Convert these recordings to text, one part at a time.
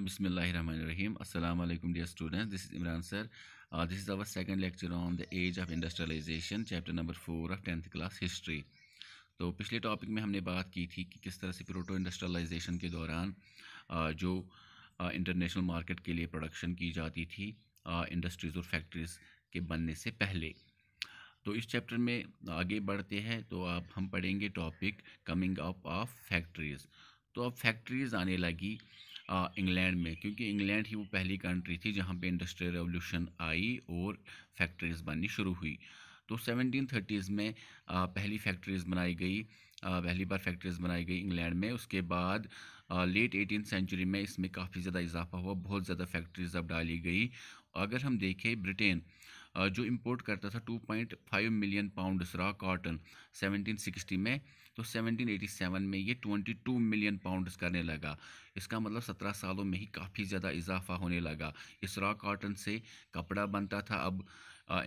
बिसमिल्ल रहीम अल्लाम dear student this is Imran sir this is our second lecture on the age of industrialisation chapter number four of tenth class history तो पिछले topic में हमने बात की थी कि किस तरह से प्रोटो इंडस्ट्रलाइजेशन के दौरान uh, जो इंटरनेशनल uh, मार्केट के लिए प्रोडक्शन की जाती थी इंडस्ट्रीज़ uh, और फैक्ट्रीज़ के बनने से पहले तो इस चैप्टर में आगे बढ़ते हैं तो आप हम पढ़ेंगे topic coming up of factories तो अब फैक्ट्रीज़ आने लगी इंग्लैंड में क्योंकि इंग्लैंड ही वो पहली कंट्री थी जहाँ पे इंडस्ट्रियल रेवोल्यूशन आई और फैक्ट्रीज बननी शुरू हुई तो सेवनटीन थर्टीज़ में पहली फैक्ट्रीज़ बनाई गई पहली बार फैक्ट्रीज़ बनाई गई इंग्लैंड में उसके बाद लेट एटीन सेंचुरी में इसमें काफ़ी ज़्यादा इजाफा हुआ बहुत ज़्यादा फैक्ट्रीज़ अब डाली गई अगर हम देखें ब्रिटेन जो इंपोर्ट करता था 2.5 मिलियन पाउंड्स रॉ कॉटन 1760 में तो 1787 में ये 22 मिलियन पाउंड्स करने लगा इसका मतलब 17 सालों में ही काफ़ी ज़्यादा इजाफा होने लगा इस रॉ कॉटन से कपड़ा बनता था अब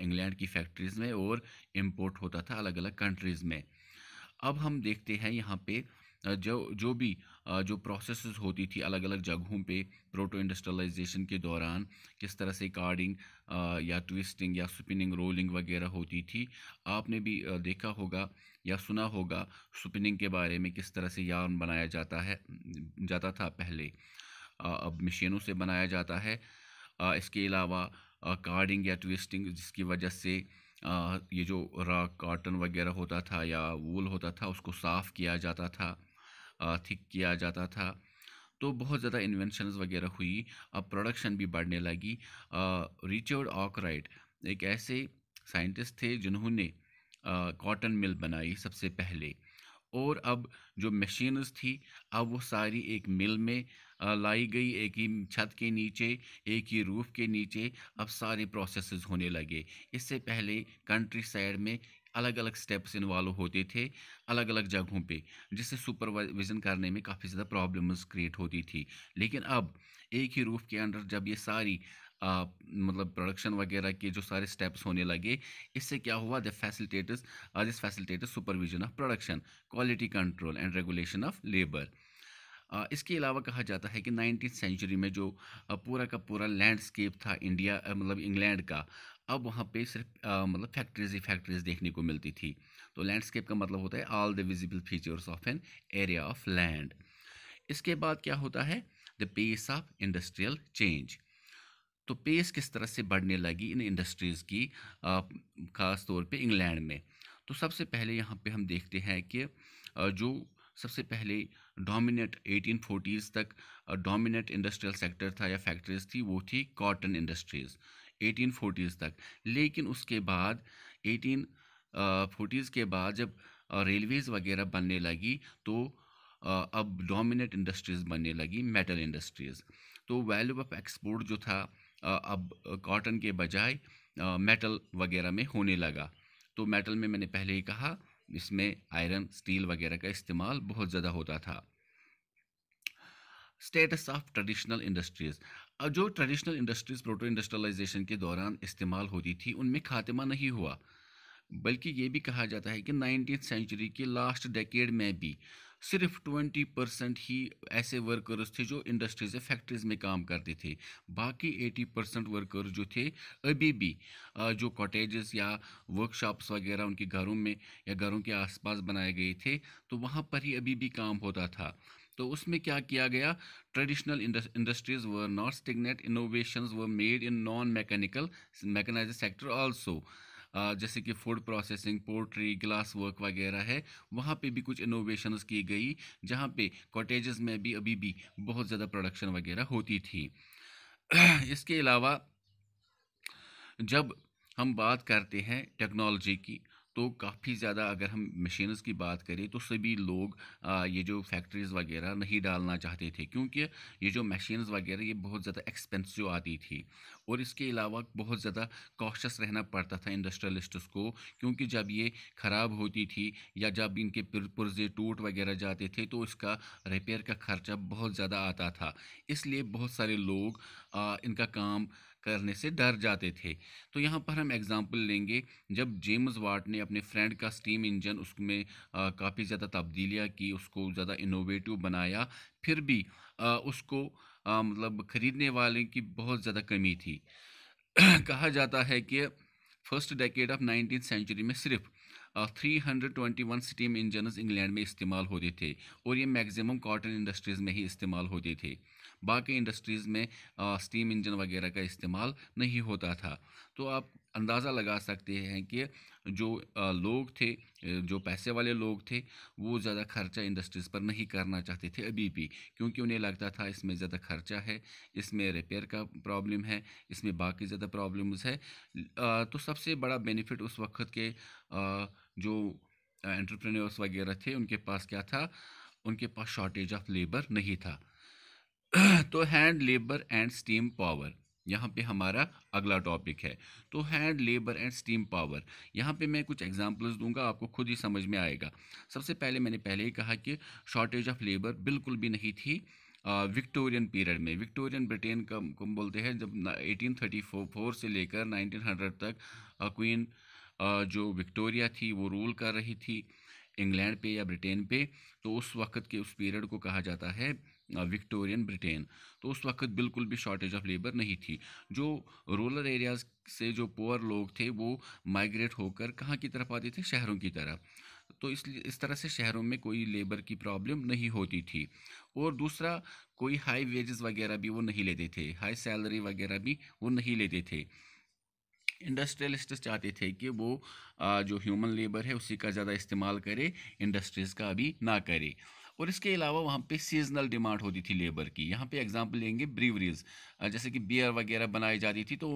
इंग्लैंड की फैक्ट्रीज़ में और इम्पोर्ट होता था अलग अलग कंट्रीज़ में अब हम देखते हैं यहाँ पर जो जो भी जो प्रोसेस होती थी अलग अलग जगहों पे प्रोटो इंडस्ट्रलाइजेशन के दौरान किस तरह से कार्डिंग या ट्विस्टिंग या स्पिनिंग रोलिंग वगैरह होती थी आपने भी देखा होगा या सुना होगा स्पिनिंग के बारे में किस तरह से यार्न बनाया जाता है जाता था पहले अब मशीनों से बनाया जाता है इसके अलावा कार्डिंग या ट्विस्टिंग जिसकी वजह से ये जो रॉ कॉटन वगैरह होता था या वूल होता था उसको साफ़ किया जाता था थिक किया जाता था तो बहुत ज़्यादा इन्वेंशन वगैरह हुई अब प्रोडक्शन भी बढ़ने लगी रिचर्ड ऑकराइट एक ऐसे साइंटिस्ट थे जिन्होंने कॉटन मिल बनाई सबसे पहले और अब जो मशीनस थी अब वो सारी एक मिल में लाई गई एक ही छत के नीचे एक ही रूफ के नीचे अब सारे प्रोसेसेस होने लगे इससे पहले कंट्री साइड में अलग अलग स्टेप्स इन्वॉल्व होते थे अलग अलग जगहों पे जिससे सुपरविज़न करने में काफ़ी ज़्यादा प्रॉब्लम्स क्रिएट होती थी लेकिन अब एक ही रूफ के अंडर जब ये सारी आ, मतलब प्रोडक्शन वगैरह के जो सारे स्टेप्स होने लगे इससे क्या हुआ द फैसिलिटेटर्स इस facilitators supervision of production quality control and regulation of labour इसके अलावा कहा जाता है कि नाइनटीन सेंचुरी में जो पूरा का पूरा लैंडस्केप था इंडिया मतलब इंग्लैंड का अब वहाँ पे सिर्फ मतलब फैक्ट्रीज ही फैक्ट्रीज देखने को मिलती थी तो लैंडस्केप का मतलब होता है all the visible features of an area of land इसके बाद क्या होता है the pace of industrial change तो पेस किस तरह से बढ़ने लगी इन इंडस्ट्रीज़ की ख़ास तौर पे इंग्लैंड में तो सबसे पहले यहाँ पे हम देखते हैं कि जो सबसे पहले डोमिनेट 1840s तक डोमिनेट इंडस्ट्रियल सेक्टर था या फैक्ट्रीज थी वो थी कॉटन इंडस्ट्रीज़ 1840s तक लेकिन उसके बाद 1840s के बाद जब रेलवेज़ वगैरह बनने लगी तो अब डोमिनेट इंडस्ट्रीज़ बनने लगी मेटल इंडस्ट्रीज़ तो वैल्यू ऑफ एक्सपोर्ट जो था अब कॉटन के बजाय मेटल वगैरह में होने लगा तो मेटल में मैंने पहले ही कहा इसमें आयरन स्टील वगैरह का इस्तेमाल बहुत ज़्यादा होता था स्टेटस ऑफ ट्रेडिशनल इंडस्ट्रीज़ अब जो ट्रेडिशनल इंडस्ट्रीज़ प्रोटो इंडस्ट्रियलाइजेशन के दौरान इस्तेमाल होती थी उनमें खात्मा नहीं हुआ बल्कि ये भी कहा जाता है कि नाइनटीन सेंचुरी के लास्ट डेकेड में भी सिर्फ 20 परसेंट ही ऐसे वर्कर्स थे जो इंडस्ट्रीज या फैक्ट्रीज में काम करते थे बाकी 80 परसेंट वर्कर्स जो थे अभी भी जो कॉटेजेस या वर्कशॉप्स वगैरह उनके घरों में या घरों के आसपास बनाए गए थे तो वहाँ पर ही अभी भी काम होता था तो उसमें क्या किया गया traditional industries were not stagnate innovation were made in non mechanical mechanise sector also जैसे कि food processing poultry glass work वगैरह है वहाँ पे भी कुछ इनोवेशंस की गई जहाँ पे कॉटेजेस में भी अभी भी बहुत ज़्यादा प्रोडक्शन वगैरह होती थी इसके अलावा जब हम बात करते हैं टेक्नोलॉजी की तो काफ़ी ज़्यादा अगर हम मशीनस की बात करें तो सभी लोग आ, ये जो फैक्ट्रीज़ वगैरह नहीं डालना चाहते थे क्योंकि ये जो मशीनस वगैरह ये बहुत ज़्यादा एक्सपेंसिव आती थी और इसके अलावा बहुत ज़्यादा कॉशस रहना पड़ता था इंडस्ट्रियलिस्ट्स को क्योंकि जब ये ख़राब होती थी या जब इनके पुरजे टूट वगैरह जाते थे तो इसका रिपेयर का खर्चा बहुत ज़्यादा आता था इसलिए बहुत सारे लोग आ, इनका काम करने से डर जाते थे तो यहाँ पर हम एग्ज़ाम्पल लेंगे जब जेम्स वाट ने अपने फ्रेंड का स्टीम इंजन उसमें काफ़ी ज़्यादा तब्दीलियाँ की उसको ज़्यादा इनोवेटिव बनाया फिर भी आ, उसको आ, मतलब ख़रीदने वाले की बहुत ज़्यादा कमी थी कहा जाता है कि first decade of nineteen century में सिर्फ three hundred twenty one steam engines England में इस्तेमाल होते थे और ये मैक्सिमम कॉटन इंडस्ट्रीज़ में ही इस्तेमाल होते थे बाकी इंडस्ट्रीज़ में स्टीम इंजन वगैरह का इस्तेमाल नहीं होता था तो आप अंदाज़ा लगा सकते हैं कि जो लोग थे जो पैसे वाले लोग थे वो ज़्यादा खर्चा इंडस्ट्रीज़ पर नहीं करना चाहते थे अभी भी क्योंकि उन्हें लगता था इसमें ज़्यादा खर्चा है इसमें रिपेयर का प्रॉब्लम है इसमें बाकी ज़्यादा प्रॉब्लम्स है तो सबसे बड़ा बेनिफिट उस वक्त के जो एंटरप्रेन्योर्स वगैरह थे उनके पास क्या था उनके पास शॉर्टेज ऑफ लेबर नहीं था तो hand labour and steam power यहाँ पे हमारा अगला टॉपिक है तो hand labour and steam power यहाँ पे मैं कुछ एग्जांपल्स दूंगा आपको खुद ही समझ में आएगा सबसे पहले मैंने पहले ही कहा कि शॉर्टेज ऑफ लेबर बिल्कुल भी नहीं थी विक्टोरियन पीरियड में विक्टोरियन ब्रिटेन का बोलते हैं जब 1834 से लेकर 1900 तक क्वीन uh, जो विक्टोरिया थी वो रूल कर रही थी इंग्लैंड पे या ब्रिटेन पे तो उस वक्त के उस पीरियड को कहा जाता है विक्टोरियन ब्रिटेन तो उस वक्त बिल्कुल भी शॉर्टेज ऑफ लेबर नहीं थी जो रूरल एरियाज़ से जो पुअर लोग थे वो माइग्रेट होकर कहाँ की तरफ आते थे शहरों की तरफ तो इसलिए इस तरह से शहरों में कोई लेबर की प्रॉब्लम नहीं होती थी और दूसरा कोई हाई वेजेस वगैरह भी वो नहीं लेते थे हाई सैलरी वगैरह भी वो नहीं लेते थे इंडस्ट्रियलिस्ट चाहते थे कि वो जो ह्यूमन लेबर है उसी का ज़्यादा इस्तेमाल करे इंडस्ट्रीज़ का अभी ना करे और इसके अलावा वहाँ पे सीजनल डिमांड होती थी लेबर की यहाँ पे एग्जांपल लेंगे ब्रीवरीज जैसे कि बियर वगैरह बनाई जाती थी तो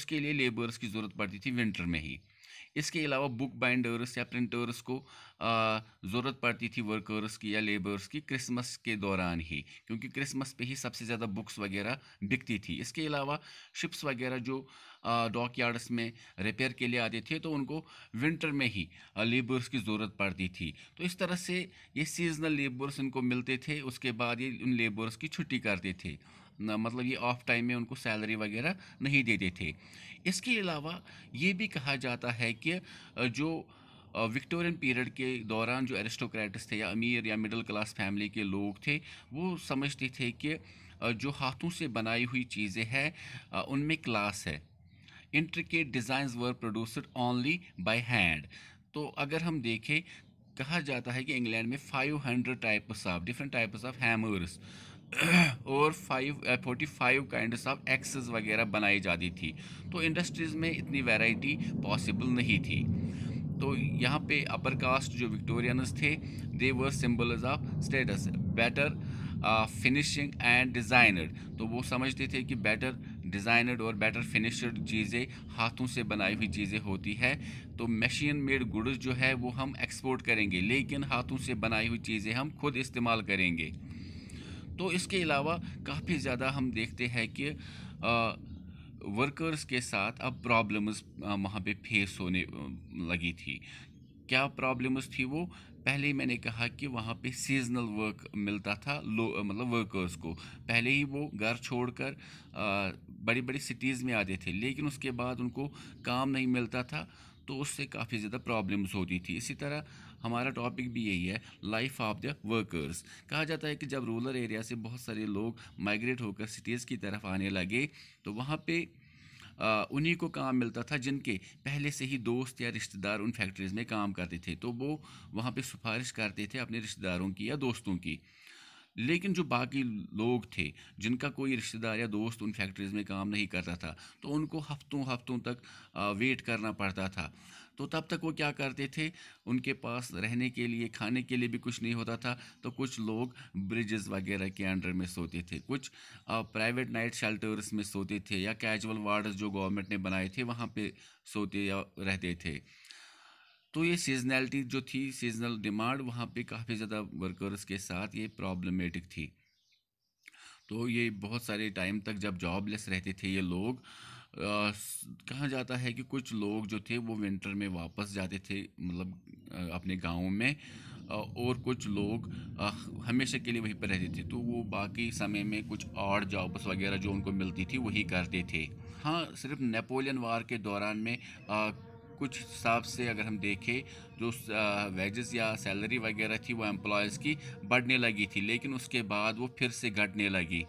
उसके लिए लेबर्स की ज़रूरत पड़ती थी विंटर में ही इसके अलावा बुक बाइंडर्स या प्रिंटर्स को ज़रूरत पड़ती थी वर्कर्स की या लेबर्स की क्रिसमस के दौरान ही क्योंकि क्रिसमस पे ही सबसे ज़्यादा बुक्स वगैरह बिकती थी इसके अलावा शिप्स वगैरह जो डॉक यार्ड्स में रिपेयर के लिए आते थे तो उनको विंटर में ही लेबर्स की ज़रूरत पड़ती थी तो इस तरह से ये सीजनल लेबर्स इनको मिलते थे उसके बाद ये उन लेबर्स की छुट्टी करते थे मतलब ये ऑफ टाइम में उनको सैलरी वगैरह नहीं देते थे इसके अलावा ये भी कहा जाता है कि जो विक्टोरियन पीरियड के दौरान जो एरिस्टोक्रेट्स थे या अमीर या मिडिल क्लास फैमिली के लोग थे वो समझते थे कि जो हाथों से बनाई हुई चीज़ें हैं उनमें क्लास है intricate designs were produced only by hand तो अगर हम देखें कहा जाता है कि इंग्लैंड में 500 types of different types of hammers और five forty five kind of axes वगैरह बनाई जाती थी तो इंडस्ट्रीज़ में इतनी वैरायटी पॉसिबल नहीं थी तो यहाँ पे अपर कास्ट जो विक्टोरियनस थे they were symbols of status better finishing and designed तो वो समझते थे कि बेटर डिज़ाइनड और बेटर फिनिशड चीज़ें हाथों से बनाई हुई चीज़ें होती है तो मशीन मेड गुड्स जो है वो हम एक्सपोर्ट करेंगे लेकिन हाथों से बनाई हुई चीज़ें हम खुद इस्तेमाल करेंगे तो इसके अलावा काफ़ी ज़्यादा हम देखते हैं कि वर्कर्स के साथ अब प्रॉब्लम्स वहाँ पे फेस होने लगी थी क्या प्रॉब्लम्स थी वो पहले मैंने कहा कि वहाँ पे सीजनल वर्क मिलता था लो मतलब वर्कर्स को पहले ही वो घर छोड़कर बड़ी बड़ी सिटीज़ में आते थे लेकिन उसके बाद उनको काम नहीं मिलता था तो उससे काफ़ी ज़्यादा प्रॉब्लम्स होती थी इसी तरह हमारा टॉपिक भी यही है लाइफ ऑफ द वर्कर्स कहा जाता है कि जब रूरल एरिया से बहुत सारे लोग माइग्रेट होकर सिटीज़ की तरफ आने लगे तो वहाँ पर उन्हीं को काम मिलता था जिनके पहले से ही दोस्त या रिश्तेदार उन फैक्ट्रीज़ में काम करते थे तो वो वहाँ पे सिफारिश करते थे अपने रिश्तेदारों की या दोस्तों की लेकिन जो बाकी लोग थे जिनका कोई रिश्तेदार या दोस्त उन फैक्ट्रीज़ में काम नहीं करता था तो उनको हफ्तों हफ्तों तक वेट करना पड़ता था तो तब तक वो क्या करते थे उनके पास रहने के लिए खाने के लिए भी कुछ नहीं होता था तो कुछ लोग ब्रिजेस वगैरह के अंडर में सोते थे कुछ प्राइवेट नाइट शेल्टर्स में सोते थे या कैजुअल वार्डस जो गवर्नमेंट ने बनाए थे वहाँ पे सोते या रहते थे तो ये सीजनैलिटी जो थी सीजनल डिमांड वहाँ पे काफ़ी ज़्यादा वर्कर्स के साथ ये प्रॉब्लमेटिक थी तो ये बहुत सारे टाइम तक जब जॉबलेस रहते थे ये लोग कहा जाता है कि कुछ लोग जो थे वो विंटर में वापस जाते थे मतलब अपने गाँव में और कुछ लोग हमेशा के लिए वहीं पर रहते थे तो वो बाकी समय में कुछ और जॉब्स वगैरह जो उनको मिलती थी वही करते थे हाँ सिर्फ नेपोलियन वार के दौरान में कुछ हिसाब से अगर हम देखें जो वेजेस या सैलरी वगैरह थी वो एम्प्लॉयज़ की बढ़ने लगी थी लेकिन उसके बाद वो फिर से घटने लगी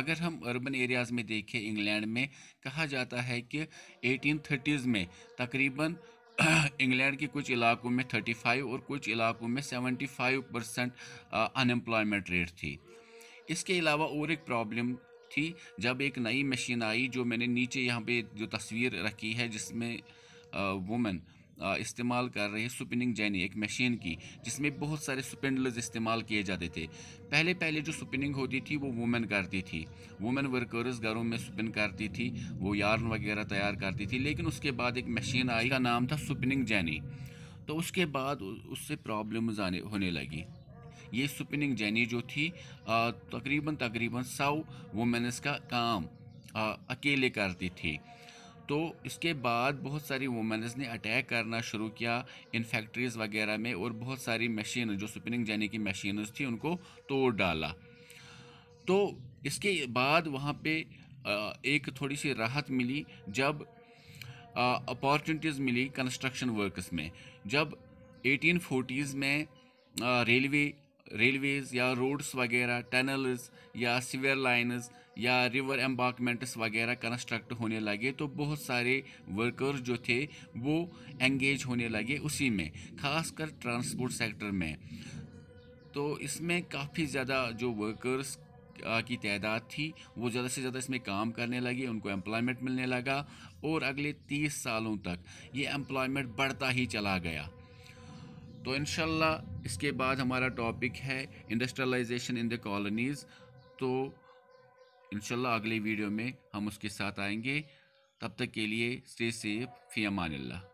अगर हम अर्बन एरियाज़ में देखें इंग्लैंड में कहा जाता है कि एटीन में तकरीबन इंग्लैंड के कुछ इलाकों में 35 और कुछ इलाकों में 75 परसेंट अनएम्प्लॉयमेंट रेट थी इसके अलावा और एक प्रॉब्लम थी जब एक नई मशीन आई जो मैंने नीचे यहाँ पे जो तस्वीर रखी है जिसमें वुमेन इस्तेमाल कर रही स्पिनिंग जैनी एक मशीन की जिसमें बहुत सारे स्पिंडल्स इस्तेमाल किए जाते थे पहले पहले जो स्पिनिंग होती थी वो वुमेन करती थी वुमेन वर्कर्स घरों में स्पिन करती थी वो यार्न वगैरह तैयार करती थी लेकिन उसके बाद एक मशीन आई का नाम था स्पिनिंग जैनी तो उसके बाद उससे प्रॉब्लम्स आने होने लगी ये स्पिनिंग जैनी जो थी तकरीबन तकरीबन सौ वुमेन्स का काम अकेले करती थी तो इसके बाद बहुत सारी वुमेंस ने अटैक करना शुरू किया इन फैक्ट्रीज़ वगैरह में और बहुत सारी मशीन जो स्पिनिंग जाने की मशीनस थी उनको तोड़ डाला तो इसके बाद वहाँ पे एक थोड़ी सी राहत मिली जब अपॉर्चुनिटीज़ मिली कंस्ट्रक्शन वर्कस में जब एटीन में रेलवे रेलवेज़ या रोड्स वगैरह टनल्स या सिवर लाइन्स या रिवर एम्बार्कमेंट्स वगैरह कंस्ट्रक्ट होने लगे तो बहुत सारे वर्कर्स जो थे वो एंगेज होने लगे उसी में खासकर ट्रांसपोर्ट सेक्टर में तो इसमें काफ़ी ज़्यादा जो वर्कर्स की तादाद थी वो ज़्यादा से ज़्यादा इसमें काम करने लगे उनको एम्प्लॉयमेंट मिलने लगा और अगले तीस सालों तक ये एम्प्लॉयमेंट बढ़ता ही चला गया तो इन इसके बाद हमारा टॉपिक है इंडस्ट्रियलाइजेशन इन द कॉलोनीज़ तो इन अगले वीडियो में हम उसके साथ आएंगे तब तक के लिए स्टे सेफ फ़ी अमान